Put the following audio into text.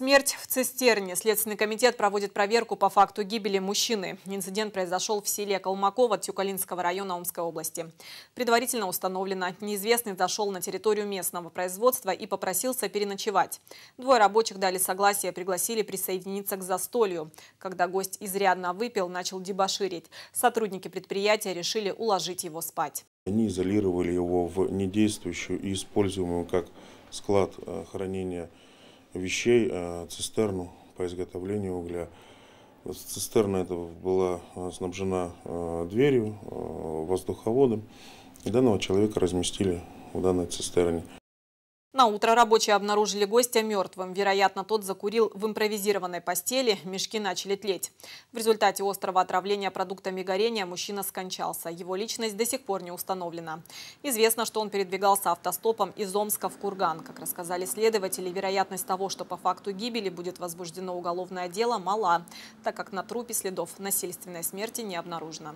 Смерть в цистерне. Следственный комитет проводит проверку по факту гибели мужчины. Инцидент произошел в селе Калмакова Тюкалинского района Омской области. Предварительно установлено, неизвестный зашел на территорию местного производства и попросился переночевать. Двое рабочих дали согласие, пригласили присоединиться к застолью. Когда гость изрядно выпил, начал дебоширить. Сотрудники предприятия решили уложить его спать. Они изолировали его в недействующую и используемую как склад э, хранения вещей а цистерну по изготовлению угля. Цистерна эта была а, снабжена а, дверью, воздуховодом, и данного человека разместили в данной цистерне. На утро рабочие обнаружили гостя мертвым. Вероятно, тот закурил в импровизированной постели, мешки начали тлеть. В результате острого отравления продуктами горения мужчина скончался. Его личность до сих пор не установлена. Известно, что он передвигался автостопом из Омска в Курган. Как рассказали следователи, вероятность того, что по факту гибели будет возбуждено уголовное дело, мала, так как на трупе следов насильственной смерти не обнаружено.